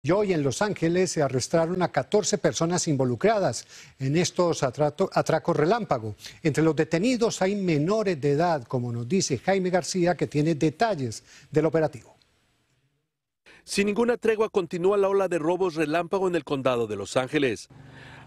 Y hoy en Los Ángeles se arrestaron a 14 personas involucradas en estos atracos relámpago. Entre los detenidos hay menores de edad, como nos dice Jaime García, que tiene detalles del operativo. Sin ninguna tregua continúa la ola de robos relámpago en el condado de Los Ángeles.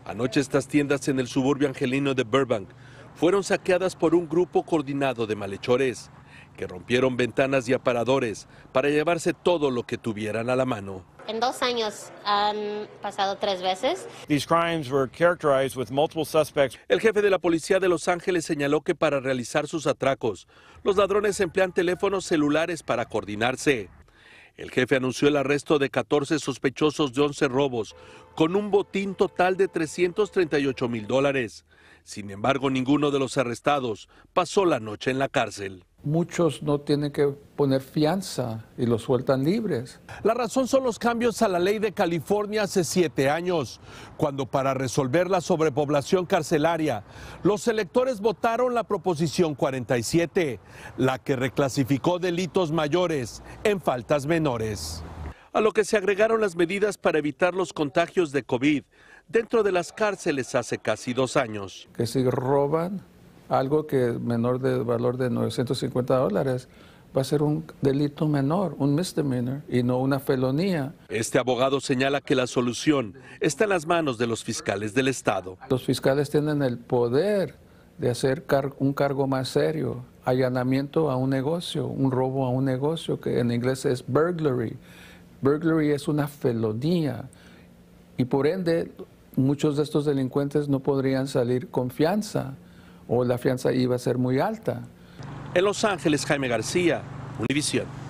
Anoche estas tiendas en el suburbio angelino de Burbank fueron saqueadas por un grupo coordinado de malhechores que rompieron ventanas y aparadores para llevarse todo lo que tuvieran a la mano. En dos años han pasado tres veces. These crimes were characterized with multiple suspects. El jefe de la policía de Los Ángeles señaló que para realizar sus atracos, los ladrones emplean teléfonos celulares para coordinarse. El jefe anunció el arresto de 14 sospechosos de 11 robos, con un botín total de 338 mil dólares. Sin embargo, ninguno de los arrestados pasó la noche en la cárcel muchos no tienen que poner fianza y los sueltan libres. La razón son los cambios a la ley de California hace siete años, cuando para resolver la sobrepoblación carcelaria, los electores votaron la Proposición 47, la que reclasificó delitos mayores en faltas menores. A lo que se agregaron las medidas para evitar los contagios de COVID dentro de las cárceles hace casi dos años. Que si roban, algo que es menor de valor de 950 dólares va a ser un delito menor, un misdemeanor y no una felonía. Este abogado señala que la solución está en las manos de los fiscales del Estado. Los fiscales tienen el poder de hacer un cargo más serio, allanamiento a un negocio, un robo a un negocio, que en inglés es burglary. Burglary es una felonía y por ende muchos de estos delincuentes no podrían salir confianza o la fianza iba a ser muy alta. En Los Ángeles, Jaime García, Univisión.